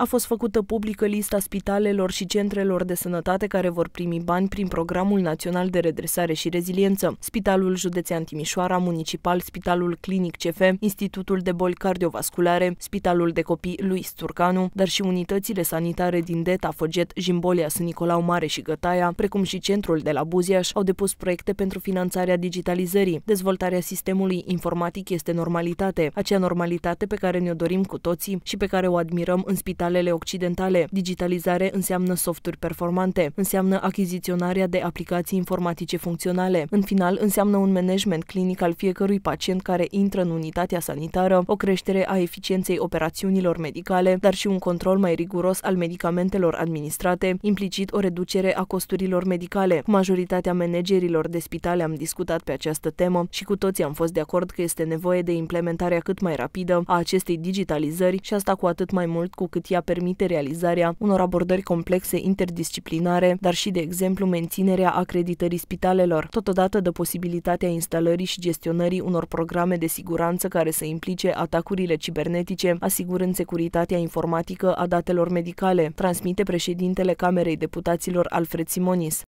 A fost făcută publică lista spitalelor și centrelor de sănătate care vor primi bani prin Programul Național de Redresare și Reziliență. Spitalul Județean Timișoara, Municipal, Spitalul Clinic CF, Institutul de Boli Cardiovasculare, Spitalul de Copii lui Sturcanu, dar și unitățile sanitare din Deta, Făget, Jimbolia, Sân Nicolau Mare și Gătaia, precum și centrul de la Buziaș, au depus proiecte pentru finanțarea digitalizării. Dezvoltarea sistemului informatic este normalitate, acea normalitate pe care ne-o dorim cu toții și pe care o admirăm în spital canalele occidentale. Digitalizare înseamnă softuri performante, înseamnă achiziționarea de aplicații informatice funcționale. În final, înseamnă un management clinic al fiecărui pacient care intră în unitatea sanitară, o creștere a eficienței operațiunilor medicale, dar și un control mai riguros al medicamentelor administrate, implicit o reducere a costurilor medicale. Cu majoritatea managerilor de spitale am discutat pe această temă și cu toții am fost de acord că este nevoie de implementarea cât mai rapidă a acestei digitalizări și asta cu atât mai mult cu cât ea ea permite realizarea unor abordări complexe interdisciplinare, dar și, de exemplu, menținerea acreditării spitalelor, totodată dă posibilitatea instalării și gestionării unor programe de siguranță care să implice atacurile cibernetice, asigurând securitatea informatică a datelor medicale, transmite președintele Camerei Deputaților Alfred Simonis.